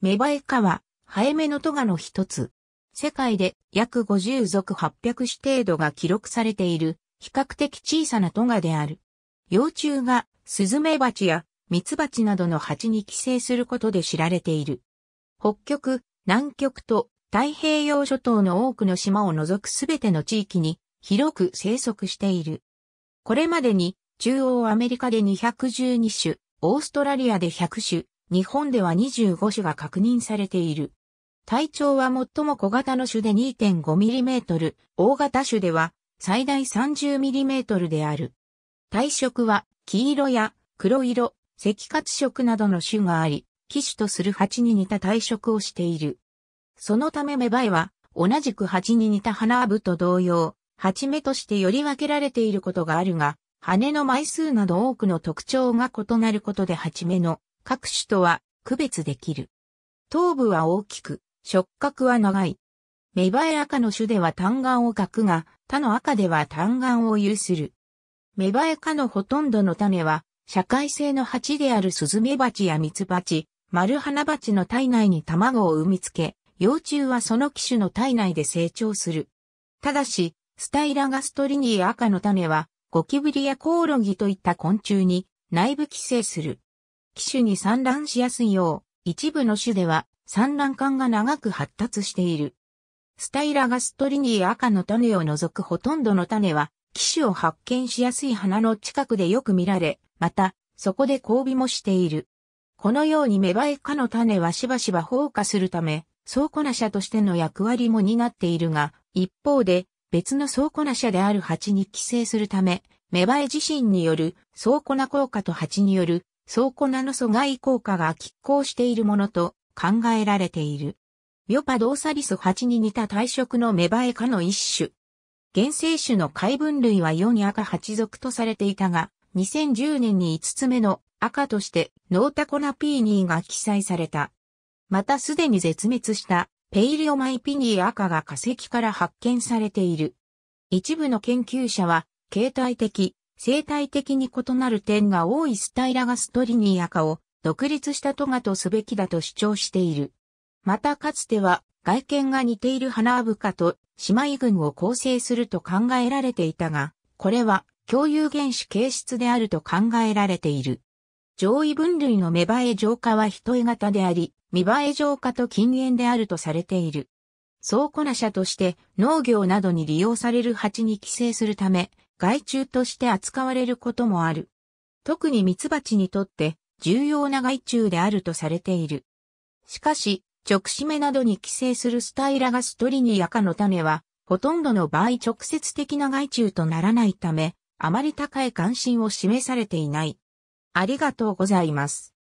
メバエカは、ハエメのトガの一つ。世界で約50属800種程度が記録されている、比較的小さなトガである。幼虫が、スズメバチやミツバチなどの蜂に寄生することで知られている。北極、南極と太平洋諸島の多くの島を除くすべての地域に広く生息している。これまでに中央アメリカで212種、オーストラリアで100種、日本では25種が確認されている。体長は最も小型の種で 2.5mm、大型種では最大 30mm である。体色は黄色や黒色、赤褐色などの種があり、騎種とする蜂に似た体色をしている。そのため芽生えは、同じく蜂に似た花部と同様、蜂目としてより分けられていることがあるが、羽の枚数など多くの特徴が異なることで蜂目の各種とは区別できる。頭部は大きく、触覚は長い。芽生え赤の種では単眼を描くが、他の赤では単眼を有する。芽生え科のほとんどの種は、社会性の蜂であるスズメバチやミツバチ、丸花バチの体内に卵を産みつけ、幼虫はその機種の体内で成長する。ただし、スタイラガストリニー赤の種は、ゴキブリやコオロギといった昆虫に内部寄生する。機種に産卵しやすいよう、一部の種では産卵管が長く発達している。スタイラガストリニー赤の種を除くほとんどの種は、機種を発見しやすい花の近くでよく見られ、また、そこで交尾もしている。このように芽生え科の種はしばしば放火するため、倉庫な者としての役割も担っているが、一方で、別の倉庫な者である蜂に寄生するため、芽生え自身による倉庫な効果と蜂による倉庫ナの阻害効果が拮抗しているものと考えられている。ヨパドーサリス8に似た体色の芽生え科の一種。原生種の海分類は4に赤8属とされていたが、2010年に5つ目の赤としてノータコナピーニーが記載された。またすでに絶滅したペイリオマイピニー赤が化石から発見されている。一部の研究者は、形態的、生態的に異なる点が多いスタイラガストリニア化を独立したトガとすべきだと主張している。またかつては外見が似ているハナアブカと姉妹群を構成すると考えられていたが、これは共有原子形質であると考えられている。上位分類の芽生え浄化は人絵型であり、見栄え浄化と禁煙であるとされている。倉庫な者として農業などに利用される蜂に寄生するため、害虫として扱われることもある。特にミツバチにとって重要な害虫であるとされている。しかし、直締めなどに寄生するスタイラガストリニア科の種は、ほとんどの場合直接的な害虫とならないため、あまり高い関心を示されていない。ありがとうございます。